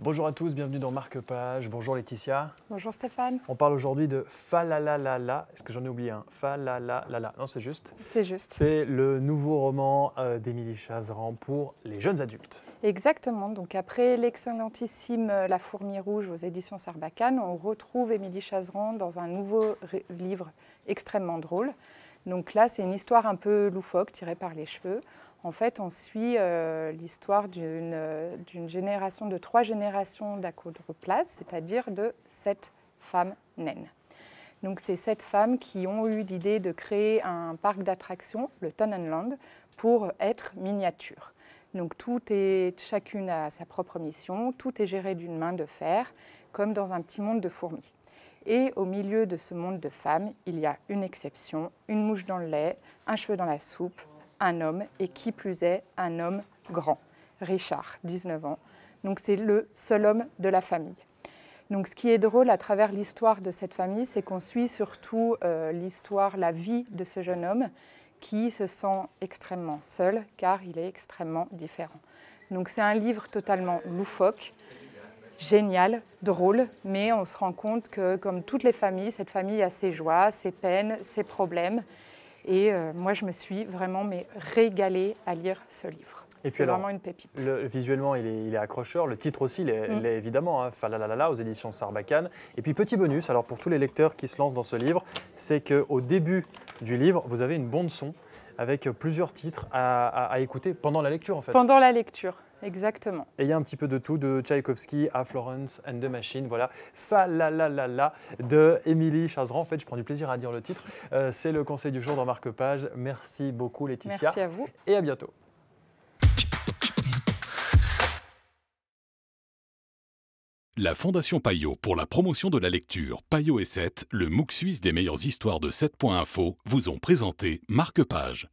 Bonjour à tous, bienvenue dans Marque Page. Bonjour Laetitia. Bonjour Stéphane. On parle aujourd'hui de Falalalala. Est-ce que j'en ai oublié un Falalalala. Non, c'est juste. C'est juste. C'est le nouveau roman euh, d'Émilie Chazeran pour les jeunes adultes. Exactement. Donc après l'excellentissime euh, La fourmi rouge aux éditions Sarbacane, on retrouve Émilie Chazeran dans un nouveau livre extrêmement drôle donc là, c'est une histoire un peu loufoque, tirée par les cheveux. En fait, on suit euh, l'histoire euh, d'une génération, de trois générations place c'est-à-dire de sept femmes naines. Donc, c'est sept femmes qui ont eu l'idée de créer un parc d'attractions, le Tannenland, pour être miniature. Donc, tout est, chacune a sa propre mission, tout est géré d'une main de fer, comme dans un petit monde de fourmis. Et au milieu de ce monde de femmes, il y a une exception, une mouche dans le lait, un cheveu dans la soupe, un homme, et qui plus est, un homme grand, Richard, 19 ans. Donc c'est le seul homme de la famille. Donc ce qui est drôle à travers l'histoire de cette famille, c'est qu'on suit surtout euh, l'histoire, la vie de ce jeune homme qui se sent extrêmement seul car il est extrêmement différent. Donc c'est un livre totalement loufoque génial, drôle, mais on se rend compte que, comme toutes les familles, cette famille a ses joies, ses peines, ses problèmes. Et euh, moi, je me suis vraiment mais, régalée à lire ce livre. C'est vraiment une pépite. visuellement, il est, accrocheur. Le titre aussi il est mm. évidemment, hein, aux éditions Sarbacane. Et puis, petit bonus, alors pour tous les lecteurs qui se lancent dans ce livre, c'est qu'au début du livre, vous avez une bande-son avec plusieurs titres à, écouter pendant la lecture, fait. Pendant la lecture. Exactement. Et il y a un petit peu de tout, de Tchaïkovski à Florence and the Machine, voilà. Fa la la la la de Émilie Chazeran. En fait, je prends du plaisir à dire le titre. Euh, c'est le conseil du jour dans Marque Page. Merci beaucoup, Laetitia. Merci à vous. Et à bientôt. La Fondation Payot pour la promotion de la lecture Payot et 7, le MOOC suisse des meilleures histoires de 7.info, vous ont présenté Marque Page.